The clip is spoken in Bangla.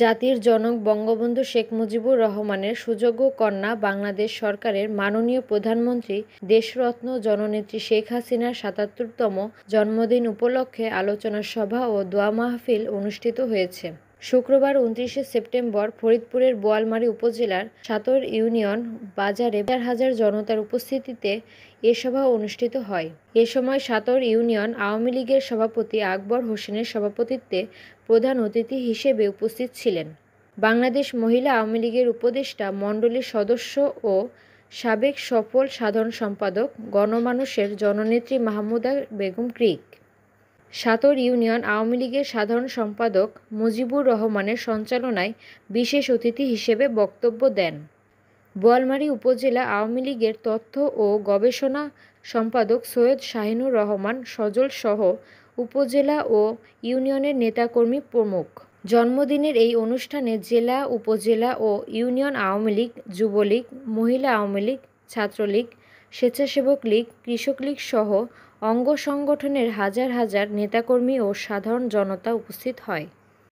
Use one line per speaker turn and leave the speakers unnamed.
জাতির জনক বঙ্গবন্ধু শেখ মুজিবুর রহমানের সুযোগ্য কন্যা বাংলাদেশ সরকারের মাননীয় প্রধানমন্ত্রী দেশরত্ন জননেত্রী শেখ হাসিনার সাতাত্তরতম জন্মদিন উপলক্ষে আলোচনা সভা ও দোয়া মাহফিল অনুষ্ঠিত হয়েছে শুক্রবার উনত্রিশে সেপ্টেম্বর ফরিদপুরের বোয়ালমারী উপজেলার সাতর ইউনিয়ন বাজারে হাজার হাজার জনতার উপস্থিতিতে এ সভা অনুষ্ঠিত হয় এ সময় সাতর ইউনিয়ন আওয়ামী লীগের সভাপতি আকবর হোসেনের সভাপতিত্বে প্রধান অতিথি হিসেবে উপস্থিত ছিলেন বাংলাদেশ মহিলা আওয়ামী লীগের উপদেষ্টা মণ্ডলীর সদস্য ও সাবেক সফল সাধারণ সম্পাদক গণমানুষের জননেত্রী মাহমুদা বেগম ক্রিক সাতর ইউনিয়ন আওয়ামী লীগের সাধারণ সম্পাদক মুজিবুর রহমানের সঞ্চালনায় বিশেষ অতিথি হিসেবে বক্তব্য দেন বোয়ালমারী উপজেলা আওয়ামী লীগের তথ্য ও গবেষণা সম্পাদক সৈয়দ শাহিনুর রহমান সজল সহ উপজেলা ও ইউনিয়নের নেতাকর্মী প্রমুখ জন্মদিনের এই অনুষ্ঠানে জেলা উপজেলা ও ইউনিয়ন আওয়ামী লীগ যুবলীগ মহিলা আওয়ামী লীগ ছাত্রলীগ স্বেচ্ছাসেবক লীগ কৃষক লীগ সহ অঙ্গ সংগঠনের হাজার হাজার নেতাকর্মী ও সাধারণ জনতা উপস্থিত হয়